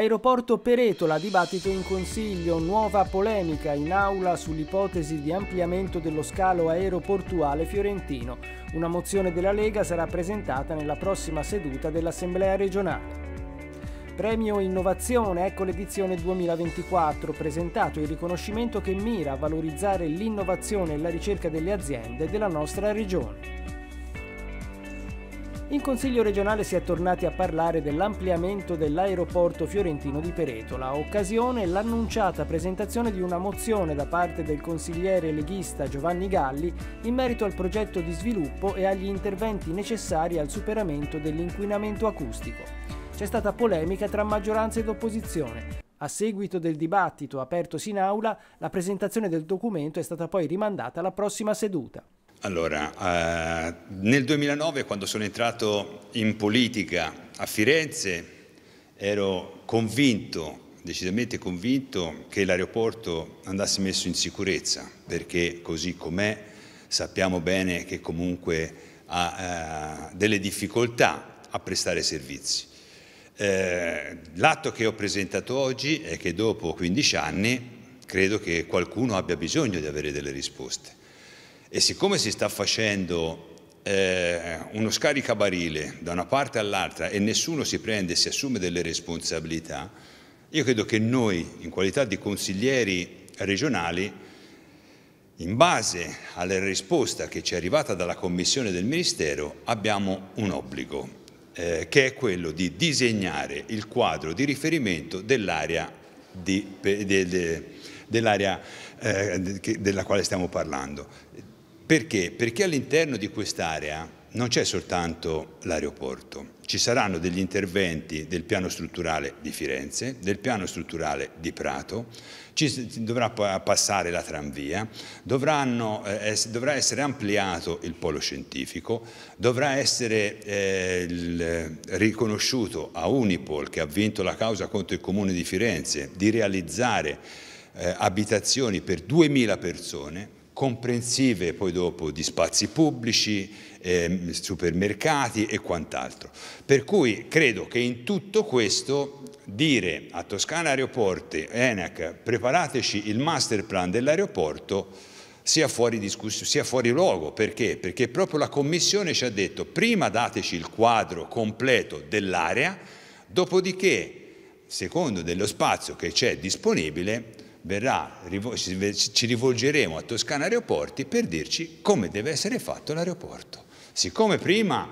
Aeroporto Peretola, dibattito in consiglio, nuova polemica in aula sull'ipotesi di ampliamento dello scalo aeroportuale fiorentino. Una mozione della Lega sarà presentata nella prossima seduta dell'Assemblea regionale. Premio Innovazione, ecco l'edizione 2024, presentato il riconoscimento che mira a valorizzare l'innovazione e la ricerca delle aziende della nostra regione in Consiglio regionale si è tornati a parlare dell'ampliamento dell'aeroporto fiorentino di Peretola, occasione l'annunciata presentazione di una mozione da parte del consigliere leghista Giovanni Galli in merito al progetto di sviluppo e agli interventi necessari al superamento dell'inquinamento acustico. C'è stata polemica tra maggioranza ed opposizione. A seguito del dibattito apertosi in aula, la presentazione del documento è stata poi rimandata alla prossima seduta. Allora, eh, nel 2009 quando sono entrato in politica a Firenze ero convinto, decisamente convinto, che l'aeroporto andasse messo in sicurezza, perché così com'è sappiamo bene che comunque ha eh, delle difficoltà a prestare servizi. Eh, l'atto che ho presentato oggi è che dopo 15 anni credo che qualcuno abbia bisogno di avere delle risposte e siccome si sta facendo eh, uno scaricabarile da una parte all'altra e nessuno si prende e si assume delle responsabilità, io credo che noi, in qualità di consiglieri regionali, in base alla risposta che ci è arrivata dalla Commissione del Ministero, abbiamo un obbligo, eh, che è quello di disegnare il quadro di riferimento dell'area de, de, de, eh, della quale stiamo parlando perché? Perché all'interno di quest'area non c'è soltanto l'aeroporto, ci saranno degli interventi del piano strutturale di Firenze, del piano strutturale di Prato, ci dovrà passare la tranvia, dovranno, eh, dovrà essere ampliato il polo scientifico, dovrà essere eh, il, riconosciuto a Unipol, che ha vinto la causa contro il Comune di Firenze, di realizzare eh, abitazioni per 2.000 persone, comprensive poi dopo di spazi pubblici, eh, supermercati e quant'altro. Per cui credo che in tutto questo dire a Toscana Aeroporti, ENAC, preparateci il master plan dell'aeroporto sia fuori, sia fuori luogo. Perché? Perché proprio la Commissione ci ha detto prima dateci il quadro completo dell'area, dopodiché, secondo dello spazio che c'è disponibile, verrà, ci rivolgeremo a Toscana Aeroporti per dirci come deve essere fatto l'aeroporto. Siccome prima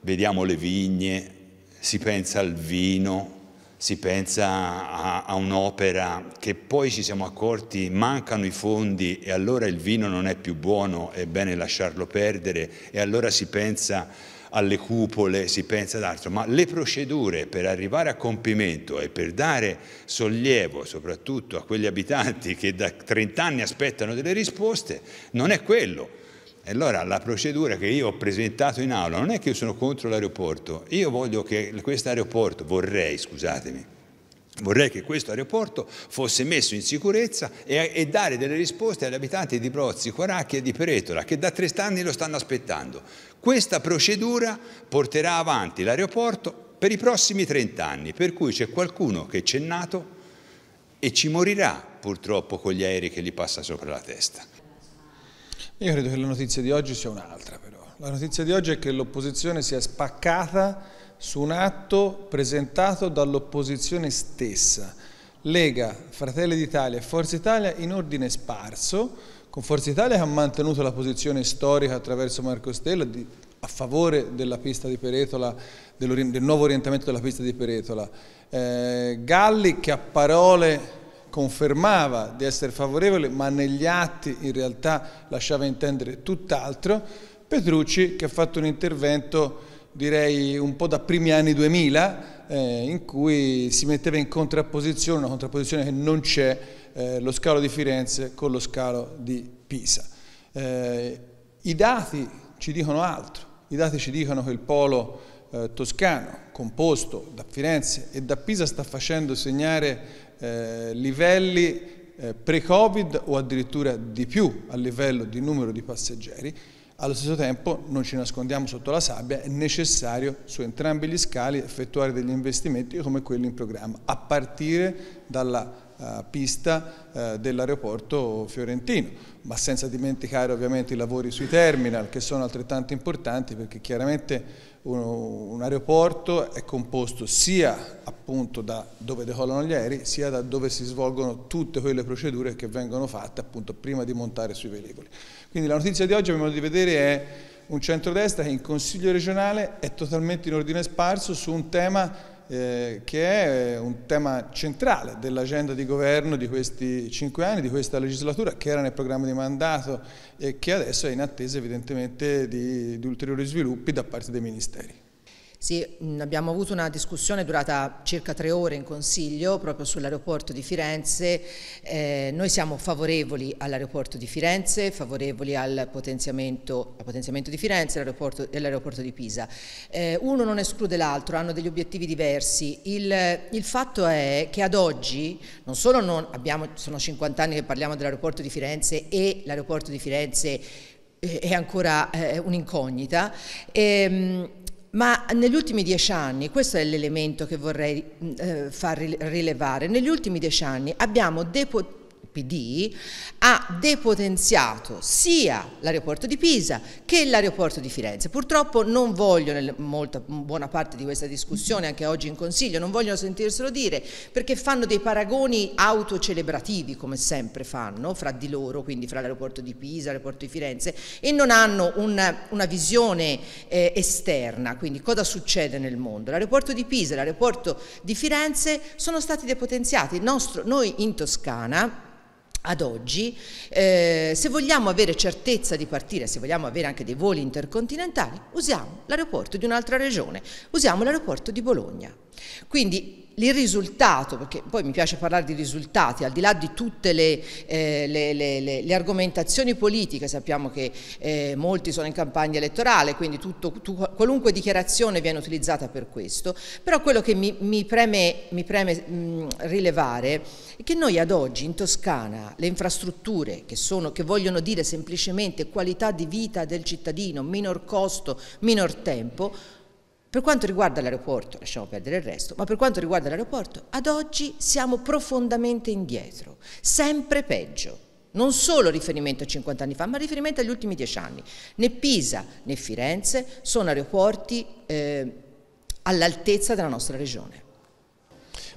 vediamo le vigne, si pensa al vino, si pensa a, a un'opera che poi ci siamo accorti mancano i fondi e allora il vino non è più buono, è bene lasciarlo perdere e allora si pensa alle cupole, si pensa ad altro, ma le procedure per arrivare a compimento e per dare sollievo soprattutto a quegli abitanti che da 30 anni aspettano delle risposte non è quello. E allora la procedura che io ho presentato in aula non è che io sono contro l'aeroporto, io voglio che questo aeroporto, vorrei, scusatemi, Vorrei che questo aeroporto fosse messo in sicurezza e, e dare delle risposte agli abitanti di Brozzi, Quaracchi e di Peretola che da tre anni lo stanno aspettando. Questa procedura porterà avanti l'aeroporto per i prossimi 30 anni, per cui c'è qualcuno che c'è nato e ci morirà purtroppo con gli aerei che gli passa sopra la testa. Io credo che la notizia di oggi sia un'altra però. La notizia di oggi è che l'opposizione si è spaccata su un atto presentato dall'opposizione stessa. Lega, Fratelli d'Italia e Forza Italia in ordine sparso, con Forza Italia che ha mantenuto la posizione storica attraverso Marco Stella di, a favore della pista di Peretola, del, del nuovo orientamento della pista di Peretola. Eh, Galli che a parole confermava di essere favorevole ma negli atti in realtà lasciava intendere tutt'altro. Petrucci che ha fatto un intervento direi un po' da primi anni 2000 eh, in cui si metteva in contrapposizione, una contrapposizione che non c'è, eh, lo scalo di Firenze con lo scalo di Pisa. Eh, I dati ci dicono altro, i dati ci dicono che il polo eh, toscano, composto da Firenze e da Pisa, sta facendo segnare eh, livelli eh, pre-Covid o addirittura di più a livello di numero di passeggeri, allo stesso tempo non ci nascondiamo sotto la sabbia, è necessario su entrambi gli scali effettuare degli investimenti come quelli in programma, a partire dalla eh, pista eh, dell'aeroporto fiorentino, ma senza dimenticare ovviamente i lavori sui terminal che sono altrettanto importanti perché chiaramente un aeroporto è composto sia appunto da dove decollano gli aerei sia da dove si svolgono tutte quelle procedure che vengono fatte appunto prima di montare sui velivoli. Quindi la notizia di oggi, a mio modo di vedere, è un centrodestra che in Consiglio regionale è totalmente in ordine sparso su un tema eh, che è eh, un tema centrale dell'agenda di governo di questi cinque anni, di questa legislatura, che era nel programma di mandato e che adesso è in attesa evidentemente di, di ulteriori sviluppi da parte dei ministeri. Sì, mm, abbiamo avuto una discussione durata circa tre ore in Consiglio proprio sull'aeroporto di Firenze. Eh, noi siamo favorevoli all'aeroporto di Firenze, favorevoli al potenziamento, al potenziamento di Firenze e all'aeroporto di Pisa. Eh, uno non esclude l'altro, hanno degli obiettivi diversi. Il, il, fatto è che ad oggi, non solo non abbiamo, sono 50 anni che parliamo dell'aeroporto di Firenze e l'aeroporto di Firenze eh, è ancora eh, un'incognita, ehm, ma negli ultimi dieci anni, questo è l'elemento che vorrei eh, far rilevare, negli ultimi dieci anni abbiamo depotenziato PD, ha depotenziato sia l'aeroporto di Pisa che l'aeroporto di Firenze. Purtroppo non voglio, nel, molta, buona parte di questa discussione anche oggi in Consiglio, non vogliono sentirselo dire perché fanno dei paragoni autocelebrativi come sempre fanno fra di loro, quindi fra l'aeroporto di Pisa, e l'aeroporto di Firenze e non hanno una, una visione eh, esterna, quindi cosa succede nel mondo. L'aeroporto di Pisa e l'aeroporto di Firenze sono stati depotenziati. Nostro, noi in Toscana ad oggi, eh, se vogliamo avere certezza di partire, se vogliamo avere anche dei voli intercontinentali, usiamo l'aeroporto di un'altra regione, usiamo l'aeroporto di Bologna. Quindi il risultato, perché poi mi piace parlare di risultati, al di là di tutte le, eh, le, le, le argomentazioni politiche, sappiamo che eh, molti sono in campagna elettorale, quindi tutto, tu, qualunque dichiarazione viene utilizzata per questo, però quello che mi, mi preme, mi preme mh, rilevare è che noi ad oggi in Toscana le infrastrutture che, sono, che vogliono dire semplicemente qualità di vita del cittadino, minor costo, minor tempo, per quanto riguarda l'aeroporto, lasciamo perdere il resto, ma per quanto riguarda l'aeroporto, ad oggi siamo profondamente indietro, sempre peggio. Non solo riferimento a 50 anni fa, ma riferimento agli ultimi 10 anni. Né Pisa né Firenze sono aeroporti eh, all'altezza della nostra regione.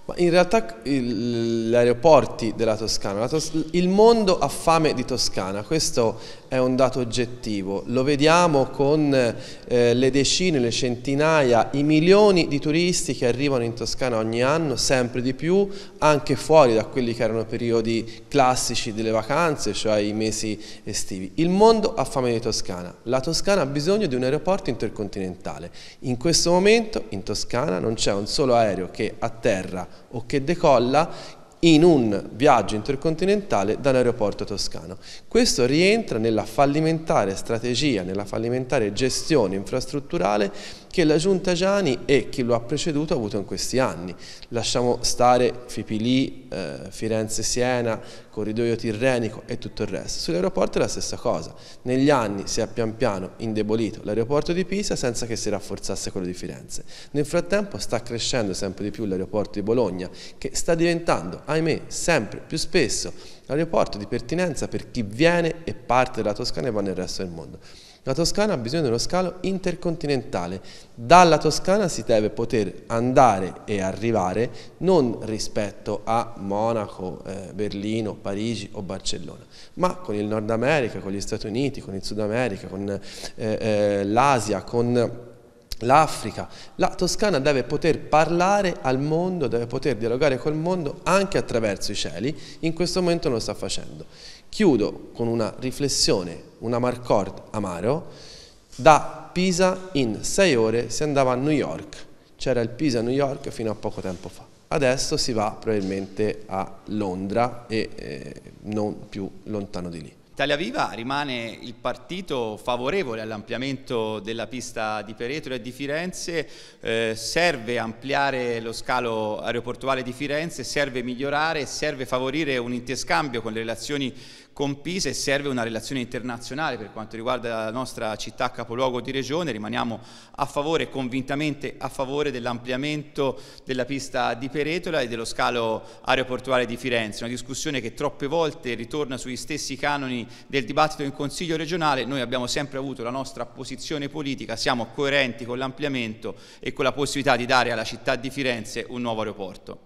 Ma in realtà gli aeroporti della Toscana, la Tos il mondo ha fame di Toscana, questo è un dato oggettivo, lo vediamo con eh, le decine, le centinaia, i milioni di turisti che arrivano in Toscana ogni anno, sempre di più, anche fuori da quelli che erano periodi classici delle vacanze, cioè i mesi estivi. Il mondo ha fame di Toscana, la Toscana ha bisogno di un aeroporto intercontinentale. In questo momento in Toscana non c'è un solo aereo che atterra o che decolla in un viaggio intercontinentale da un aeroporto toscano. Questo rientra nella fallimentare strategia, nella fallimentare gestione infrastrutturale che la giunta Giani e chi lo ha preceduto ha avuto in questi anni. Lasciamo stare Fipili, eh, Firenze-Siena, corridoio tirrenico e tutto il resto. Sull'aeroporto è la stessa cosa. Negli anni si è pian piano indebolito l'aeroporto di Pisa senza che si rafforzasse quello di Firenze. Nel frattempo sta crescendo sempre di più l'aeroporto di Bologna che sta diventando, ahimè, sempre più spesso l'aeroporto di pertinenza per chi viene e parte dalla Toscana e va nel resto del mondo. La Toscana ha bisogno di uno scalo intercontinentale. Dalla Toscana si deve poter andare e arrivare non rispetto a Monaco, eh, Berlino, Parigi o Barcellona, ma con il Nord America, con gli Stati Uniti, con il Sud America, con eh, eh, l'Asia, con l'Africa. La Toscana deve poter parlare al mondo, deve poter dialogare col mondo anche attraverso i cieli, in questo momento non lo sta facendo. Chiudo con una riflessione, una Marcord Amaro. Da Pisa in sei ore si andava a New York. C'era il Pisa New York fino a poco tempo fa. Adesso si va probabilmente a Londra e eh, non più lontano di lì. Italia Viva rimane il partito favorevole all'ampliamento della pista di Peretro e di Firenze, eh, serve ampliare lo scalo aeroportuale di Firenze, serve migliorare, serve favorire un interscambio con le relazioni con Pisa e serve una relazione internazionale per quanto riguarda la nostra città capoluogo di regione, rimaniamo a favore, convintamente a favore dell'ampliamento della pista di Peretola e dello scalo aeroportuale di Firenze, una discussione che troppe volte ritorna sugli stessi canoni del dibattito in Consiglio regionale, noi abbiamo sempre avuto la nostra posizione politica, siamo coerenti con l'ampliamento e con la possibilità di dare alla città di Firenze un nuovo aeroporto.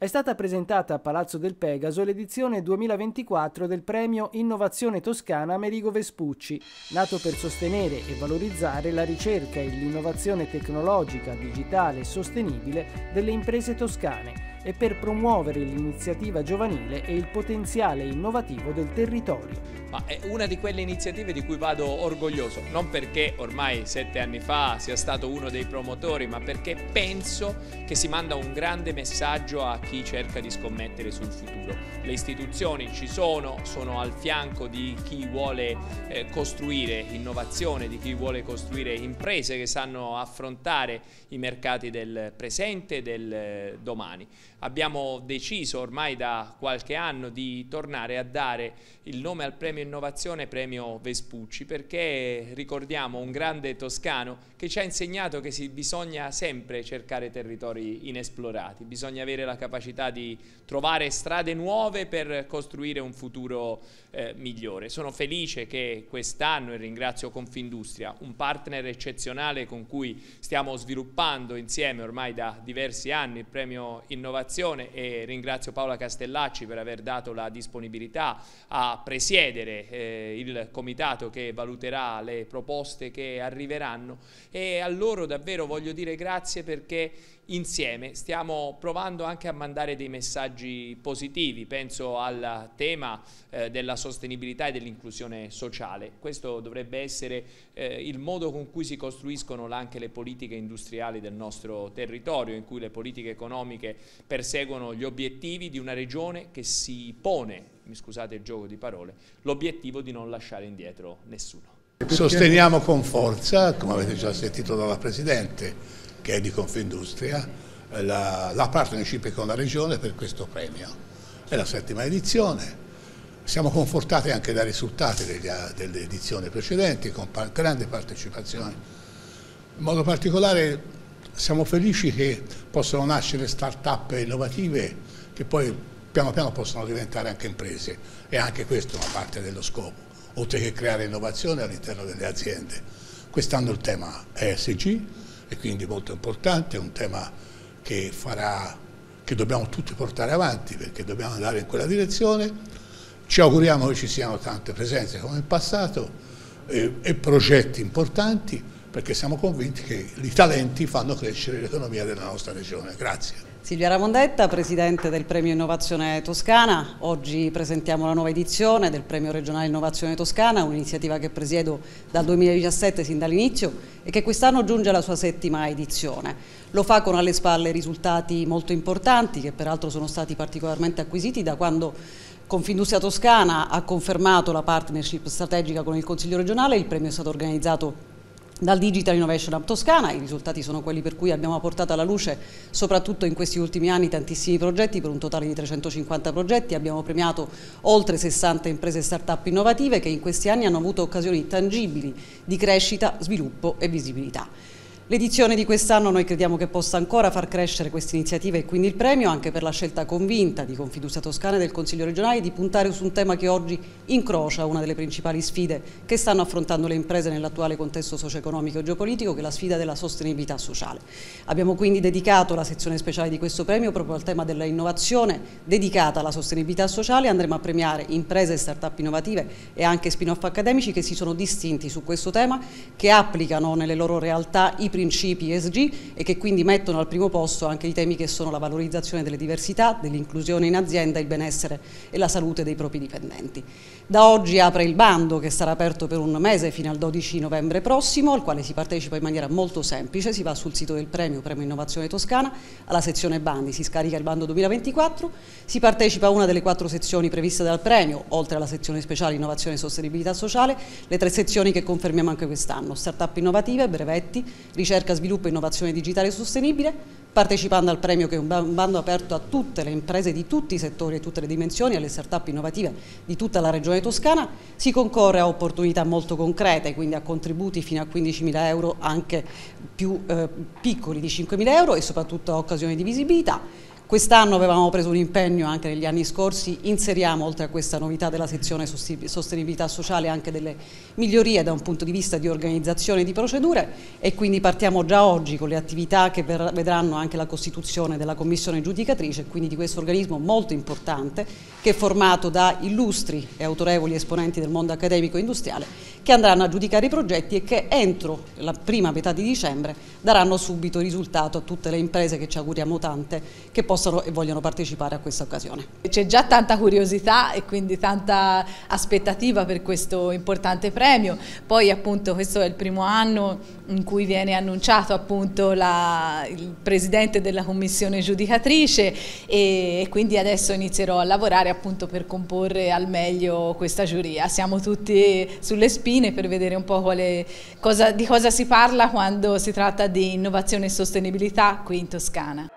È stata presentata a Palazzo del Pegaso l'edizione 2024 del premio Innovazione Toscana Amerigo Vespucci, nato per sostenere e valorizzare la ricerca e l'innovazione tecnologica, digitale e sostenibile delle imprese toscane e per promuovere l'iniziativa giovanile e il potenziale innovativo del territorio. Ma è una di quelle iniziative di cui vado orgoglioso, non perché ormai sette anni fa sia stato uno dei promotori, ma perché penso che si manda un grande messaggio a chi cerca di scommettere sul futuro. Le istituzioni ci sono, sono al fianco di chi vuole eh, costruire innovazione, di chi vuole costruire imprese che sanno affrontare i mercati del presente e del eh, domani abbiamo deciso ormai da qualche anno di tornare a dare il nome al premio innovazione premio Vespucci perché ricordiamo un grande toscano che ci ha insegnato che si, bisogna sempre cercare territori inesplorati, bisogna avere la capacità di trovare strade nuove per costruire un futuro eh, migliore. Sono felice che quest'anno, e ringrazio Confindustria, un partner eccezionale con cui stiamo sviluppando insieme ormai da diversi anni il premio innovazione partecipazione e ringrazio Paola Castellacci per aver dato la disponibilità a presiedere eh, il comitato che valuterà le proposte che arriveranno e a loro davvero voglio dire grazie perché insieme stiamo provando anche a mandare dei messaggi positivi, penso al tema eh, della sostenibilità e dell'inclusione sociale. Questo dovrebbe essere eh, il modo con cui si costruiscono anche le politiche industriali del nostro territorio, in cui le politiche economiche perseguono gli obiettivi di una regione che si pone, mi scusate il gioco di parole, l'obiettivo di non lasciare indietro nessuno. Sosteniamo con forza, come avete già sentito dalla Presidente, che è di Confindustria, eh, la, la partnership con la Regione per questo premio. È la settima edizione, siamo confortati anche dai risultati degli, delle edizioni precedenti con par grande partecipazione. In modo particolare siamo felici che possano nascere start-up innovative che poi piano piano possono diventare anche imprese e anche questo è una parte dello scopo, oltre che creare innovazione all'interno delle aziende. Quest'anno il tema è ESG, e quindi molto importante, è un tema che, farà, che dobbiamo tutti portare avanti perché dobbiamo andare in quella direzione. Ci auguriamo che ci siano tante presenze come in passato e, e progetti importanti perché siamo convinti che i talenti fanno crescere l'economia della nostra regione. Grazie. Silvia Ramondetta, Presidente del Premio Innovazione Toscana. Oggi presentiamo la nuova edizione del Premio Regionale Innovazione Toscana, un'iniziativa che presiedo dal 2017 sin dall'inizio e che quest'anno giunge alla sua settima edizione. Lo fa con alle spalle risultati molto importanti che peraltro sono stati particolarmente acquisiti da quando Confindustria Toscana ha confermato la partnership strategica con il Consiglio regionale, il premio è stato organizzato dal Digital Innovation Hub Toscana, i risultati sono quelli per cui abbiamo portato alla luce soprattutto in questi ultimi anni tantissimi progetti per un totale di 350 progetti, abbiamo premiato oltre 60 imprese start-up innovative che in questi anni hanno avuto occasioni tangibili di crescita, sviluppo e visibilità. L'edizione di quest'anno noi crediamo che possa ancora far crescere questa iniziativa e quindi il premio anche per la scelta convinta di Confiducia Toscana e del Consiglio regionale di puntare su un tema che oggi incrocia una delle principali sfide che stanno affrontando le imprese nell'attuale contesto socio-economico e geopolitico che è la sfida della sostenibilità sociale. Abbiamo quindi dedicato la sezione speciale di questo premio proprio al tema dell'innovazione dedicata alla sostenibilità sociale andremo a premiare imprese e start-up innovative e anche spin-off accademici che si sono distinti su questo tema che applicano nelle loro realtà i principi principi ESG e che quindi mettono al primo posto anche i temi che sono la valorizzazione delle diversità, dell'inclusione in azienda, il benessere e la salute dei propri dipendenti. Da oggi apre il bando che sarà aperto per un mese fino al 12 novembre prossimo, al quale si partecipa in maniera molto semplice, si va sul sito del premio, Premio Innovazione Toscana, alla sezione bandi, si scarica il bando 2024, si partecipa a una delle quattro sezioni previste dal premio, oltre alla sezione speciale Innovazione e Sostenibilità Sociale, le tre sezioni che confermiamo anche quest'anno, start up Innovative, Brevetti, Ricerca ricerca, sviluppo e innovazione digitale sostenibile, partecipando al premio che è un bando aperto a tutte le imprese di tutti i settori e tutte le dimensioni, alle start-up innovative di tutta la regione toscana, si concorre a opportunità molto concrete, quindi a contributi fino a 15.000 euro anche più eh, piccoli di 5.000 euro e soprattutto a occasioni di visibilità Quest'anno avevamo preso un impegno anche negli anni scorsi, inseriamo oltre a questa novità della sezione sostenibilità sociale anche delle migliorie da un punto di vista di organizzazione e di procedure e quindi partiamo già oggi con le attività che vedranno anche la costituzione della commissione giudicatrice, quindi di questo organismo molto importante che è formato da illustri e autorevoli esponenti del mondo accademico e industriale che andranno a giudicare i progetti e che entro la prima metà di dicembre daranno subito risultato a tutte le imprese che ci auguriamo tante che possano e vogliono partecipare a questa occasione. C'è già tanta curiosità e quindi tanta aspettativa per questo importante premio, poi appunto questo è il primo anno in cui viene annunciato appunto la, il presidente della commissione giudicatrice e, e quindi adesso inizierò a lavorare appunto per comporre al meglio questa giuria. Siamo tutti sulle spine linee per vedere un po' quale, cosa, di cosa si parla quando si tratta di innovazione e sostenibilità qui in Toscana.